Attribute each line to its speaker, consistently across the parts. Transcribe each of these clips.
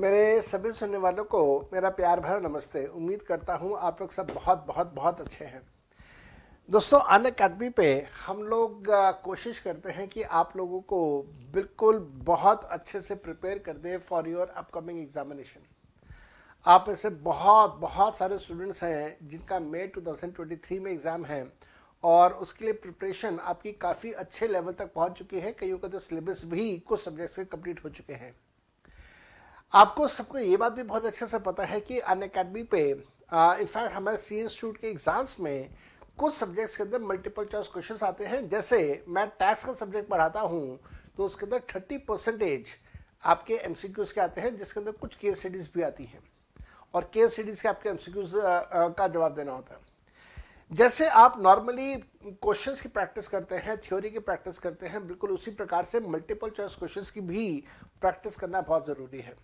Speaker 1: मेरे सभी सुनने वालों को मेरा प्यार भरा नमस्ते उम्मीद करता हूँ आप लोग सब बहुत बहुत बहुत अच्छे हैं दोस्तों अन अकेडमी पे हम लोग कोशिश करते हैं कि आप लोगों को बिल्कुल बहुत अच्छे से प्रिपेयर कर दें फॉर योर अपकमिंग एग्जामिनेशन आप में से बहुत बहुत सारे स्टूडेंट्स हैं जिनका मई टू में एग्ज़ाम है और उसके लिए प्रिपरेशन आपकी काफ़ी अच्छे लेवल तक पहुंच चुकी है कईयों का तो सिलेबस भी कुछ सब्जेक्ट्स के कंप्लीट हो चुके हैं आपको सबको ये बात भी बहुत अच्छे से पता है कि अन अकेडमी पे इनफैक्ट हमारे सी इंस्टीट्यूट के एग्ज़ाम्स में कुछ सब्जेक्ट्स के अंदर मल्टीपल चॉइस क्वेश्चंस आते हैं जैसे मैं टैक्स का सब्जेक्ट पढ़ाता हूँ तो उसके अंदर थर्टी परसेंटेज आपके एम के आते हैं जिसके अंदर कुछ केस स्टडीज़ भी आती हैं और केस स्टडीज़ के आपके एम का जवाब देना होता है जैसे आप नॉर्मली क्वेश्चंस की प्रैक्टिस करते हैं थ्योरी की प्रैक्टिस करते हैं बिल्कुल उसी प्रकार से मल्टीपल चॉइस क्वेश्चंस की भी प्रैक्टिस करना बहुत ज़रूरी है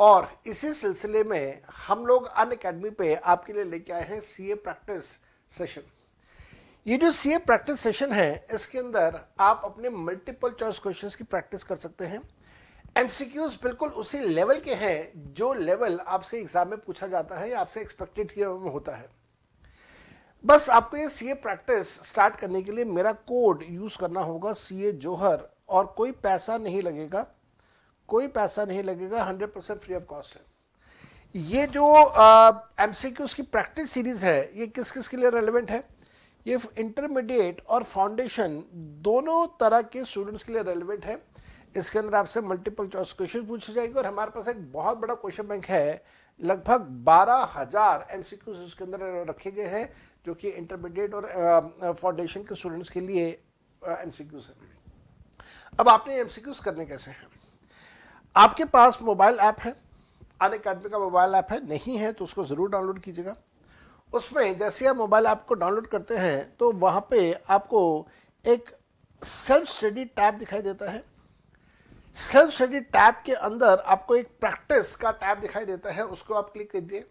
Speaker 1: और इसी सिलसिले में हम लोग अन अकेडमी पे आपके लिए लेके आए हैं सीए प्रैक्टिस सेशन ये जो सीए प्रैक्टिस सेशन है इसके अंदर आप अपने मल्टीपल चॉइस क्वेश्चन की प्रैक्टिस कर सकते हैं क्यूज बिल्कुल उसी लेवल के हैं जो लेवल आपसे एग्जाम में पूछा जाता है या आपसे एक्सपेक्टेड किया होता है बस आपको ये ए प्रैक्टिस स्टार्ट करने के लिए मेरा कोड यूज़ करना होगा ए जोहर और कोई पैसा नहीं लगेगा कोई पैसा नहीं लगेगा hundred percent free of cost है ये जो एम सी क्यूज की प्रैक्टिस सीरीज है ये किस किस के लिए रेलिवेंट है ये इंटरमीडिएट और फाउंडेशन दोनों तरह के स्टूडेंट्स के लिए रेलिवेंट है इसके अंदर आपसे मल्टीपल चॉइस क्वेश्चन पूछे जाएंगे और हमारे पास एक बहुत बड़ा क्वेश्चन बैंक है लगभग बारह हजार एम सी क्यूज उसके अंदर रखे गए हैं जो कि इंटरमीडिएट और फाउंडेशन के स्टूडेंट्स के लिए एम सी क्यूज है अब आपने एम सी क्यूज करने कैसे हैं आपके पास मोबाइल ऐप है अन अकेडमी का मोबाइल ऐप है नहीं है तो उसको ज़रूर डाउनलोड कीजिएगा उसमें जैसे आप मोबाइल ऐप को डाउनलोड करते हैं तो वहाँ पे आपको एक सेल्फ स्टडी टैब दिखाई देता है सेल्फ स्टडी टैब के अंदर आपको एक प्रैक्टिस का टैब दिखाई देता है उसको आप क्लिक कीजिए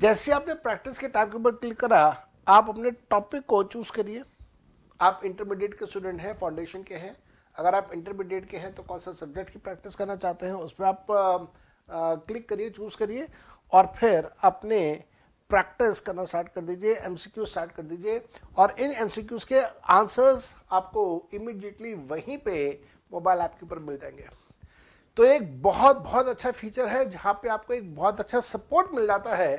Speaker 1: जैसे आपने प्रैक्टिस के टैब के ऊपर क्लिक करा आप अपने टॉपिक को चूज़ करिए आप इंटरमीडिएट के स्टूडेंट हैं फाउंडेशन के हैं अगर आप इंटरमीडिएट के हैं तो कौन सा सब्जेक्ट की प्रैक्टिस करना चाहते हैं उस पर आप क्लिक करिए चूज़ करिए और फिर अपने प्रैक्टिस करना स्टार्ट कर दीजिए एम स्टार्ट कर दीजिए और इन एम के आंसर्स आपको इमिजिएटली वहीं पे मोबाइल ऐप के ऊपर मिल जाएंगे तो एक बहुत बहुत अच्छा फीचर है जहाँ पे आपको एक बहुत अच्छा सपोर्ट मिल जाता है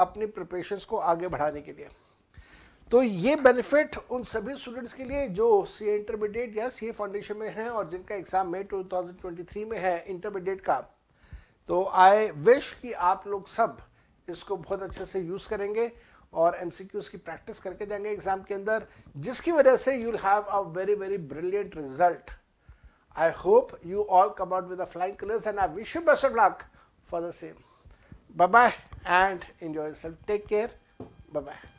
Speaker 1: अपनी प्रिपरेशंस को आगे बढ़ाने के लिए तो ये बेनिफिट उन सभी स्टूडेंट्स के लिए जो सी इंटरमीडिएट या सी फाउंडेशन में हैं और जिनका एग्ज़ाम मई 2023 में है इंटरमीडिएट का तो आई विश कि आप लोग सब इसको बहुत अच्छे से यूज़ करेंगे और एम की प्रैक्टिस करके जाएंगे एग्ज़ाम के अंदर जिसकी वजह से you have a very very brilliant result I hope you all come out with the flying colours and I wish you best of luck for the same bye bye and enjoy self take care bye bye